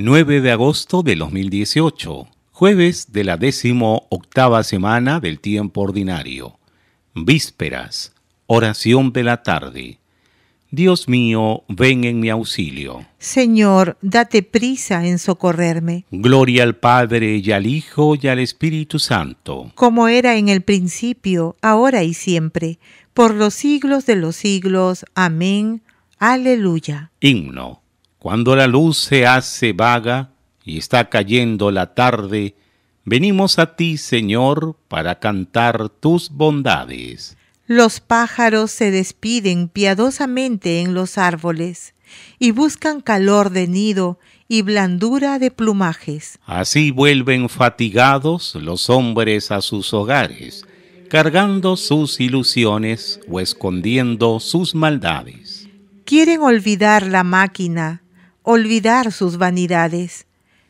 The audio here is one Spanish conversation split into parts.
9 de agosto de 2018, jueves de la décimo octava semana del tiempo ordinario. Vísperas, oración de la tarde. Dios mío, ven en mi auxilio. Señor, date prisa en socorrerme. Gloria al Padre y al Hijo y al Espíritu Santo. Como era en el principio, ahora y siempre, por los siglos de los siglos. Amén. Aleluya. Himno. Cuando la luz se hace vaga y está cayendo la tarde, venimos a ti, Señor, para cantar tus bondades. Los pájaros se despiden piadosamente en los árboles y buscan calor de nido y blandura de plumajes. Así vuelven fatigados los hombres a sus hogares, cargando sus ilusiones o escondiendo sus maldades. Quieren olvidar la máquina, olvidar sus vanidades,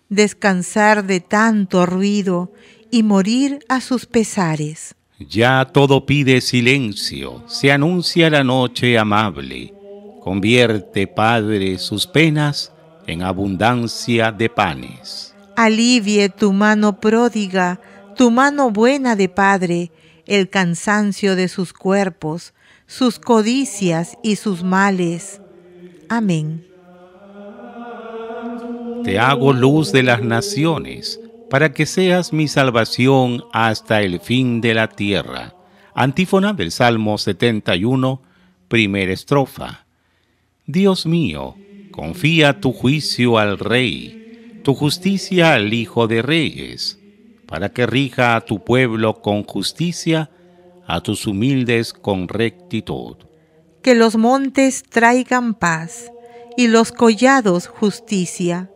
descansar de tanto ruido y morir a sus pesares. Ya todo pide silencio, se anuncia la noche amable. Convierte, Padre, sus penas en abundancia de panes. Alivie tu mano pródiga, tu mano buena de Padre, el cansancio de sus cuerpos, sus codicias y sus males. Amén te hago luz de las naciones, para que seas mi salvación hasta el fin de la tierra. Antífona del Salmo 71, primera estrofa. Dios mío, confía tu juicio al Rey, tu justicia al Hijo de Reyes, para que rija a tu pueblo con justicia, a tus humildes con rectitud. Que los montes traigan paz y los collados justicia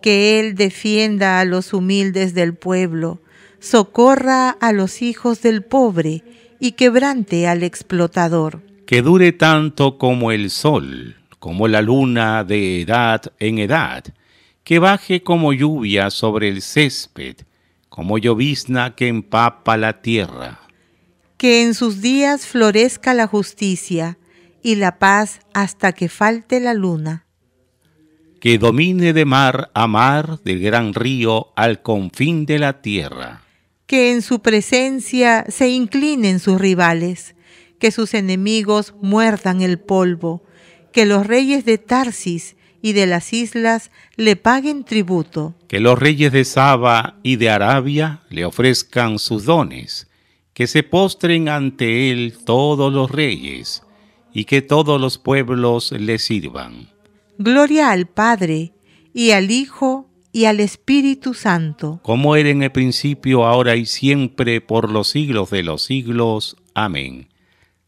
que Él defienda a los humildes del pueblo, socorra a los hijos del pobre y quebrante al explotador. Que dure tanto como el sol, como la luna de edad en edad, que baje como lluvia sobre el césped, como llovizna que empapa la tierra. Que en sus días florezca la justicia y la paz hasta que falte la luna que domine de mar a mar, del gran río al confín de la tierra. Que en su presencia se inclinen sus rivales, que sus enemigos muerdan el polvo, que los reyes de Tarsis y de las islas le paguen tributo. Que los reyes de Saba y de Arabia le ofrezcan sus dones, que se postren ante él todos los reyes, y que todos los pueblos le sirvan Gloria al Padre, y al Hijo, y al Espíritu Santo. Como era en el principio, ahora y siempre, por los siglos de los siglos. Amén.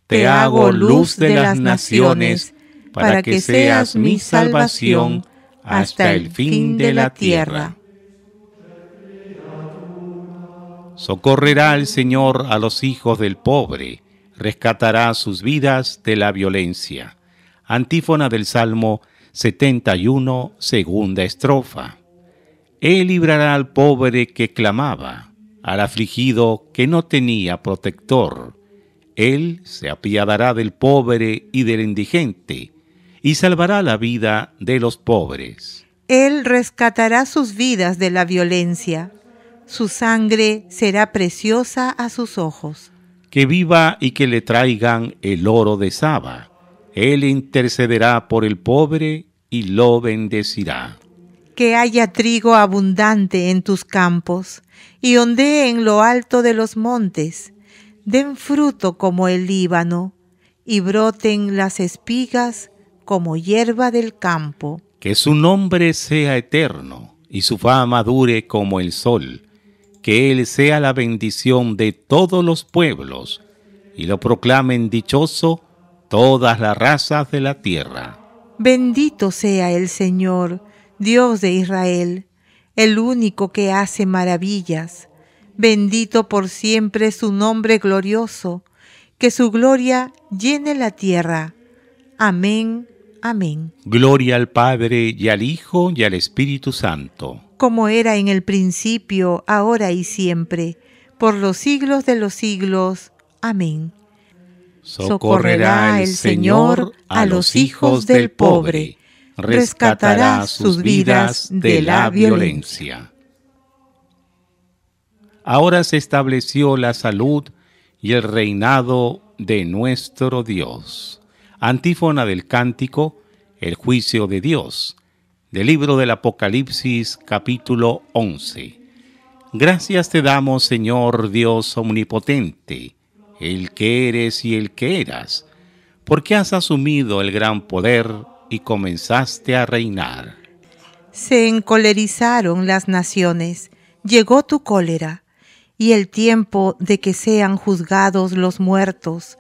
Te, hago luz de, las naciones, para, para que seas mi salvación hasta el fin de la tierra. Socorrerá el Señor a los hijos del pobre, rescatará sus vidas de la violencia. Antífona del Salmo 71, segunda estrofa. Él librará al pobre que clamaba, al afligido que no tenía protector. Él se apiadará del pobre y del indigente, y salvará la vida de los pobres. Él rescatará sus vidas de la violencia. Su sangre será preciosa a sus ojos. Que viva y que le traigan el oro de Saba. Él intercederá por el pobre y lo bendecirá. Que haya trigo abundante en tus campos y ondee en lo alto de los montes, den fruto como el Líbano y broten las espigas como hierba del campo. Que su nombre sea eterno y su fama dure como el sol, que él sea la bendición de todos los pueblos y lo proclamen dichoso todas las razas de la tierra. Bendito sea el Señor, Dios de Israel, el único que hace maravillas. Bendito por siempre su nombre glorioso, que su gloria llene la tierra. Amén, amén. Gloria al Padre y al Hijo y al Espíritu Santo. Como era en el principio, ahora y siempre, por los siglos de los siglos. Amén. Socorrerá el Señor a los hijos del pobre, rescatará sus vidas de la violencia. Ahora se estableció la salud y el reinado de nuestro Dios. Antífona del cántico, el juicio de Dios, del libro del Apocalipsis capítulo 11. Gracias te damos, Señor Dios Omnipotente el que eres y el que eras, porque has asumido el gran poder y comenzaste a reinar. Se encolerizaron las naciones, llegó tu cólera, y el tiempo de que sean juzgados los muertos,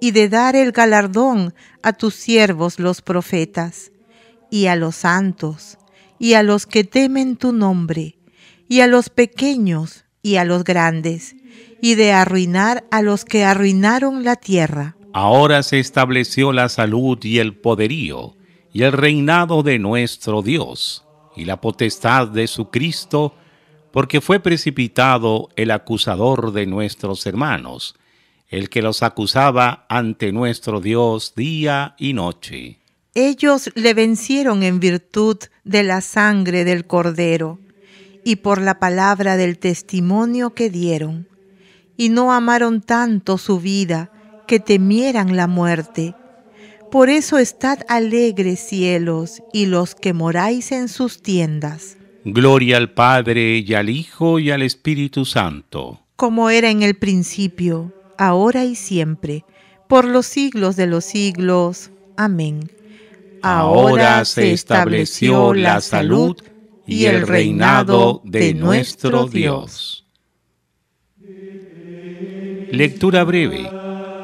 y de dar el galardón a tus siervos los profetas, y a los santos, y a los que temen tu nombre, y a los pequeños, y a los grandes, y de arruinar a los que arruinaron la tierra. Ahora se estableció la salud y el poderío y el reinado de nuestro Dios y la potestad de su Cristo, porque fue precipitado el acusador de nuestros hermanos, el que los acusaba ante nuestro Dios día y noche. Ellos le vencieron en virtud de la sangre del cordero y por la palabra del testimonio que dieron y no amaron tanto su vida que temieran la muerte. Por eso estad alegres cielos y los que moráis en sus tiendas. Gloria al Padre y al Hijo y al Espíritu Santo. Como era en el principio, ahora y siempre, por los siglos de los siglos. Amén. Ahora, se estableció la salud y el reinado de nuestro Dios. Lectura breve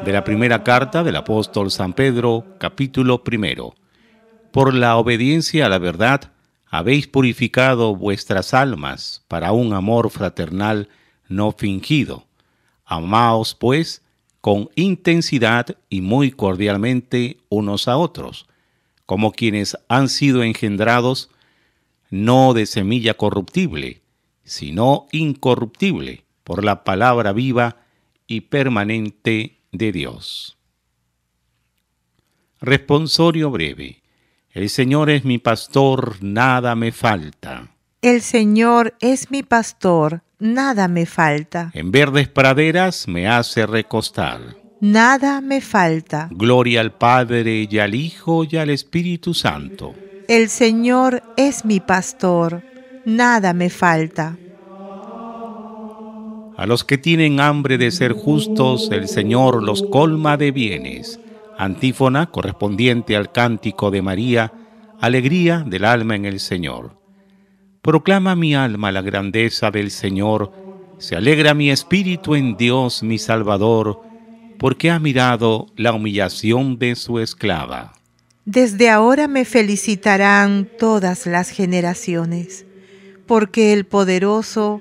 de la primera carta del apóstol San Pedro, capítulo primero. Por la obediencia a la verdad, habéis purificado vuestras almas para un amor fraternal no fingido. Amaos, pues, con intensidad y muy cordialmente unos a otros, como quienes han sido engendrados no de semilla corruptible, sino incorruptible, por la palabra viva y permanente de Dios. Responsorio breve. El Señor es mi pastor, nada me falta. El Señor es mi pastor, nada me falta. En verdes praderas me hace recostar. Nada me falta. Gloria al Padre y al Hijo y al Espíritu Santo. El Señor es mi pastor, nada me falta. A los que tienen hambre de ser justos, el Señor los colma de bienes. Antífona correspondiente al cántico de María, alegría del alma en el Señor. Proclama mi alma la grandeza del Señor, se alegra mi espíritu en Dios mi Salvador, porque ha mirado la humillación de su esclava. Desde ahora me felicitarán todas las generaciones, porque el poderoso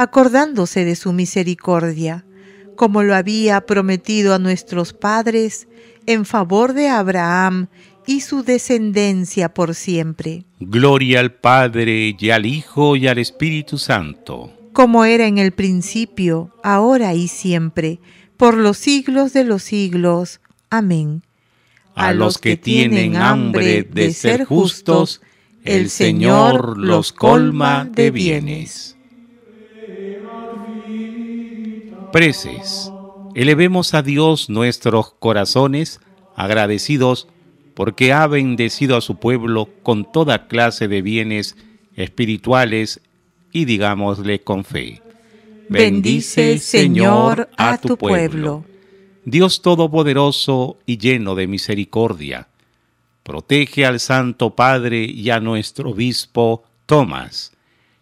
acordándose de su misericordia, como lo había prometido a nuestros padres, en favor de Abraham y su descendencia por siempre. Gloria al Padre y al Hijo y al Espíritu Santo. Como era en el principio, ahora y siempre, por los siglos de los siglos. Amén. A, los que tienen hambre de ser justos, el Señor los colma de bienes. Preces, elevemos a Dios nuestros corazones agradecidos porque ha bendecido a su pueblo con toda clase de bienes espirituales y digámosle con fe. Bendice, Señor, a tu pueblo. Dios Todopoderoso y lleno de misericordia, protege al Santo Padre y a nuestro obispo Tomás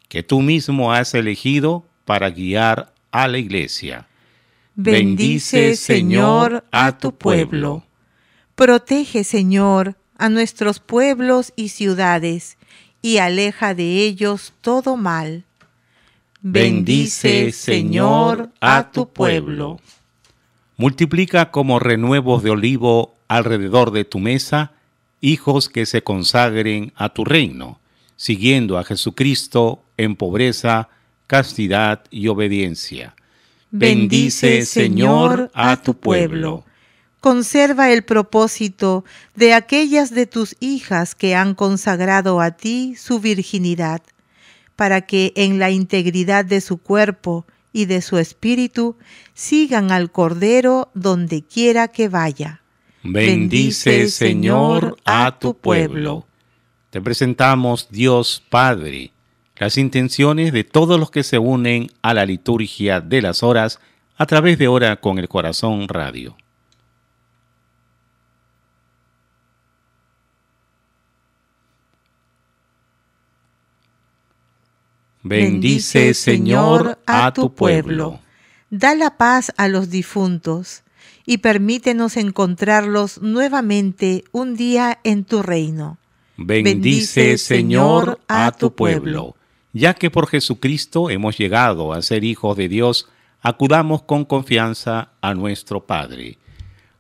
que tú mismo has elegido para guiar a la iglesia. Bendice, Señor, a tu pueblo. Protege, Señor, a nuestros pueblos y ciudades, y aleja de ellos todo mal. Bendice, Señor, a tu pueblo. Multiplica como renuevos de olivo alrededor de tu mesa hijos que se consagren a tu reino, siguiendo a Jesucristo en pobreza, castidad y obediencia. Bendice, Señor, a tu pueblo. Conserva el propósito de aquellas de tus hijas que han consagrado a ti su virginidad, para que en la integridad de su cuerpo y de su espíritu sigan al Cordero donde quiera que vaya. Bendice, Señor, a tu pueblo. Te presentamos, Dios Padre las intenciones de todos los que se unen a la liturgia de las horas a través de Hora con el Corazón Radio. Bendice, Señor, a tu pueblo. Da la paz a los difuntos y permítenos encontrarlos nuevamente un día en tu reino. Bendice, Señor, a tu pueblo ya que por Jesucristo hemos llegado a ser hijos de Dios, acudamos con confianza a nuestro Padre.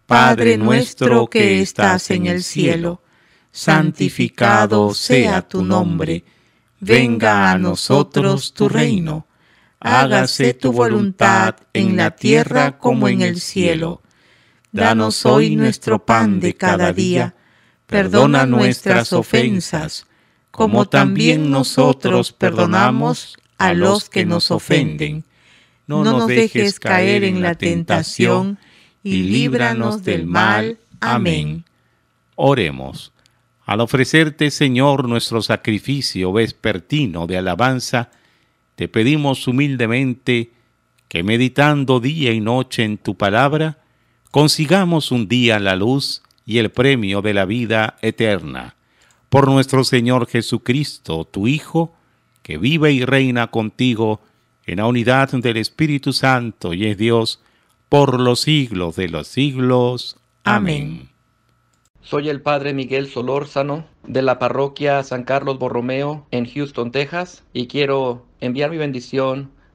Padre nuestro que estás en el cielo, santificado sea tu nombre, venga a nosotros tu reino, hágase tu voluntad en la tierra como en el cielo. Danos hoy nuestro pan de cada día, perdona nuestras ofensas, como también nosotros perdonamos a los que nos ofenden. No nos dejes caer en la tentación y líbranos del mal. Amén. Oremos. Al ofrecerte, Señor, nuestro sacrificio vespertino de alabanza, te pedimos humildemente que meditando día y noche en tu palabra, consigamos un día la luz y el premio de la vida eterna por nuestro Señor Jesucristo, tu Hijo, que vive y reina contigo en la unidad del Espíritu Santo y es Dios por los siglos de los siglos. Amén. Soy el Padre Miguel Solórzano de la parroquia San Carlos Borromeo en Houston, Texas, y quiero enviar mi bendición